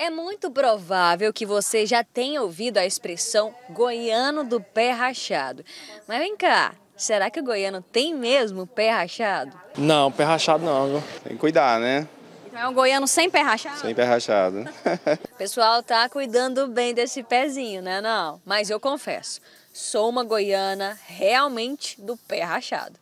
É muito provável que você já tenha ouvido a expressão goiano do pé rachado. Mas vem cá, será que o goiano tem mesmo pé rachado? Não, pé rachado não, Tem que cuidar, né? Então é um goiano sem pé rachado? Sem pé rachado. o pessoal tá cuidando bem desse pezinho, né? Não, mas eu confesso, sou uma goiana realmente do pé rachado.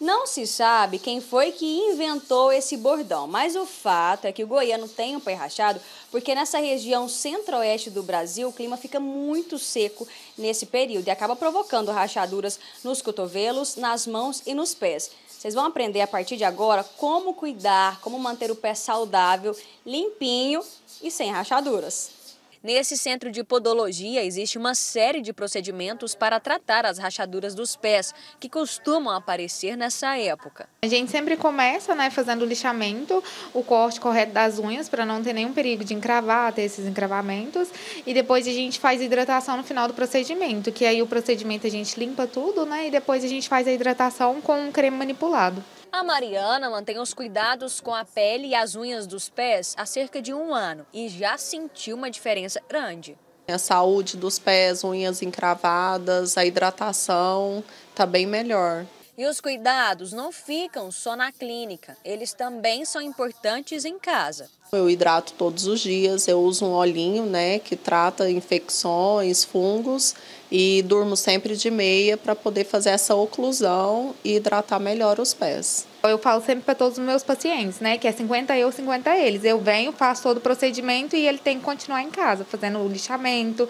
Não se sabe quem foi que inventou esse bordão, mas o fato é que o goiano tem um pé rachado porque nessa região centro-oeste do Brasil o clima fica muito seco nesse período e acaba provocando rachaduras nos cotovelos, nas mãos e nos pés. Vocês vão aprender a partir de agora como cuidar, como manter o pé saudável, limpinho e sem rachaduras. Nesse centro de podologia existe uma série de procedimentos para tratar as rachaduras dos pés, que costumam aparecer nessa época. A gente sempre começa né, fazendo o lixamento, o corte correto das unhas, para não ter nenhum perigo de encravar, ter esses encravamentos. E depois a gente faz hidratação no final do procedimento, que aí o procedimento a gente limpa tudo, né? E depois a gente faz a hidratação com um creme manipulado. A Mariana mantém os cuidados com a pele e as unhas dos pés há cerca de um ano e já sentiu uma diferença grande. A saúde dos pés, unhas encravadas, a hidratação está bem melhor. E os cuidados não ficam só na clínica, eles também são importantes em casa. Eu hidrato todos os dias, eu uso um olhinho, né, que trata infecções, fungos e durmo sempre de meia para poder fazer essa oclusão e hidratar melhor os pés. Eu falo sempre para todos os meus pacientes, né, que é 50 eu, 50 eles. Eu venho, faço todo o procedimento e ele tem que continuar em casa, fazendo o lixamento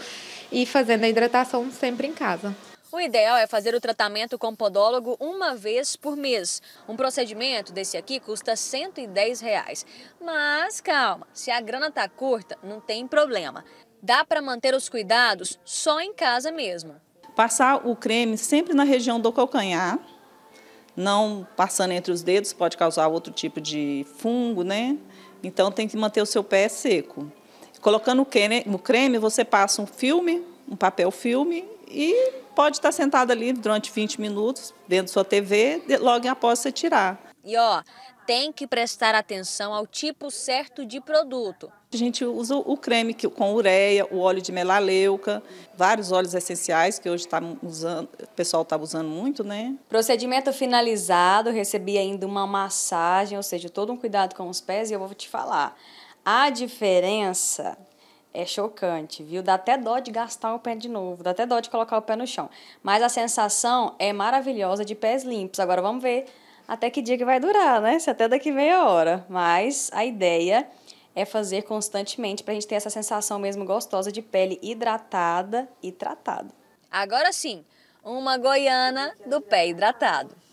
e fazendo a hidratação sempre em casa. O ideal é fazer o tratamento com podólogo uma vez por mês. Um procedimento desse aqui custa R$ 110. Reais. Mas calma, se a grana tá curta, não tem problema. Dá para manter os cuidados só em casa mesmo. Passar o creme sempre na região do calcanhar, não passando entre os dedos, pode causar outro tipo de fungo, né? Então tem que manter o seu pé seco. Colocando o creme, você passa um filme, um papel filme e pode estar sentado ali durante 20 minutos, vendo sua TV, logo após você tirar. E ó, tem que prestar atenção ao tipo certo de produto. A gente usa o creme com ureia, o óleo de melaleuca, vários óleos essenciais que hoje tá usando, o pessoal está usando muito, né? Procedimento finalizado, recebi ainda uma massagem, ou seja, todo um cuidado com os pés e eu vou te falar. A diferença é chocante, viu? Dá até dó de gastar o pé de novo, dá até dó de colocar o pé no chão. Mas a sensação é maravilhosa de pés limpos. Agora vamos ver até que dia que vai durar, né? Se até daqui meia hora. Mas a ideia é fazer constantemente para a gente ter essa sensação mesmo gostosa de pele hidratada e tratada. Agora sim, uma goiana do pé hidratado.